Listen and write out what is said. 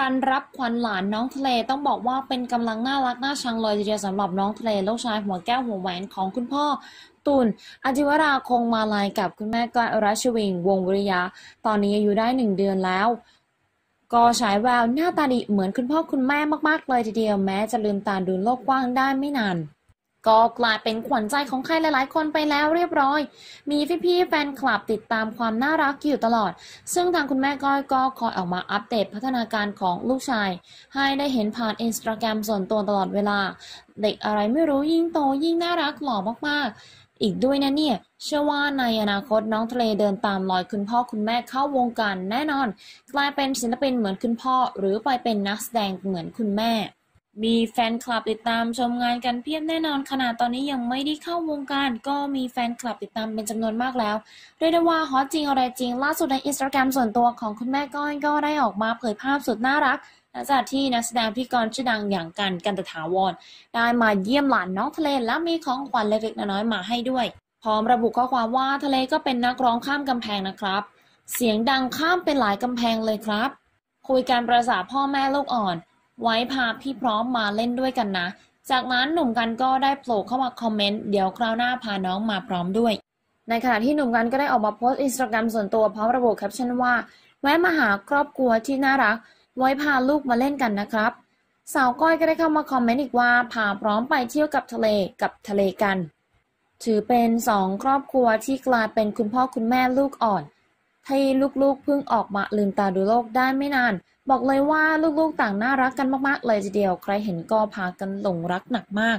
การรับขวัญหลานน้องทะเลต้องบอกว่าเป็นกำลังน่ารักน่าชังเลยทีเดียวสำหรับน้องทะเลลูกชายหัวแก้วหัวแหวนของคุณพ่อ ตุลอจิวราคงมาลายกับคุณแม่กลรัชวิงวงวิริยาตอนนี้อายุได้หนึ่งเดือนแล้ว ก็ฉายแววหน้าตาดีเหมือนคุณพ่อคุณแม่มากๆเลยทีเดียวแม้จะลืมตาดูโลกกว้างได้ไม่นานก็กลายเป็นขวัญใจของใครหลายๆ คนไปแล้วเรียบร้อย มีพี่ๆ แฟนคลับติดตามความน่ารักอยู่ตลอด ซึ่งทางคุณแม่ก้อยก็คอยออกมาอัปเดตพัฒนาการของลูกชาย ให้ได้เห็นผ่านอินสตาแกรมส่วนตัวตลอดเวลา เด็กอะไรไม่รู้ยิ่งโตยิ่งน่ารักหล่อมากๆ อีกด้วยนะเนี่ย เชื่อว่าในอนาคตน้องทะเลเดินตามรอยคุณพ่อคุณแม่เข้าวงการแน่นอน กลายเป็นศิลปินเหมือนคุณพ่อหรือไปเป็นนักแสดงเหมือนคุณแม่มีแฟนคลับติดตามชมงานกันเพียบแน่นอนขนาดตอนนี้ยังไม่ได้เข้าวงการก็มีแฟนคลับติดตามเป็นจำนวนมากแล้วเรียกได้ว่าฮอตจริงอะไรจริงล่าสุดในอินสตาแกรมส่วนตัวของคุณแม่ก้อยก็ได้ออกมาเผยภาพสุดน่ารักหลังจากที่นักแสดงพิกรชื่อดังอย่างกันกันตถาวรได้มาเยี่ยมหลานน้องทะเลและมีของขวัญเล็กๆ น้อยๆมาให้ด้วย พร้อมระบุข้อความว่าทะเลก็เป็นนักร้องข้ามกำแพงนะครับ เสียงดังข้ามเป็นหลายกำแพงเลยครับ คุยการประสาพ่อแม่ลูกอ่อนไว้พาพี่พร้อมมาเล่นด้วยกันนะ จากนั้นหนุ่มกันก็ได้โผล่เข้ามาคอมเมนต์เดี๋ยวคราวหน้าพาน้องมาพร้อมด้วย ในขณะที่หนุ่มกันก็ได้ออกมาโพสต์อินสตาแกรมส่วนตัวพร้อมระบุแคปชั่นว่าแวะมาหาครอบครัวที่น่ารัก ไว้พาลูกมาเล่นกันนะครับ สาวก้อยก็ได้เข้ามาคอมเมนต์อีกว่าพาพร้อมไปเที่ยวกับทะเลกับทะเลกัน ถือเป็นสองครอบครัวที่กลายเป็นคุณพ่อคุณแม่ลูกอ่อนที่ลูกๆเพิ่งออกมาลืมตาดูโลกได้ไม่นานบอกเลยว่าลูกๆต่างน่ารักกันมากๆ เลยทีเดียวใครเห็นก็พากันหลงรักหนักมาก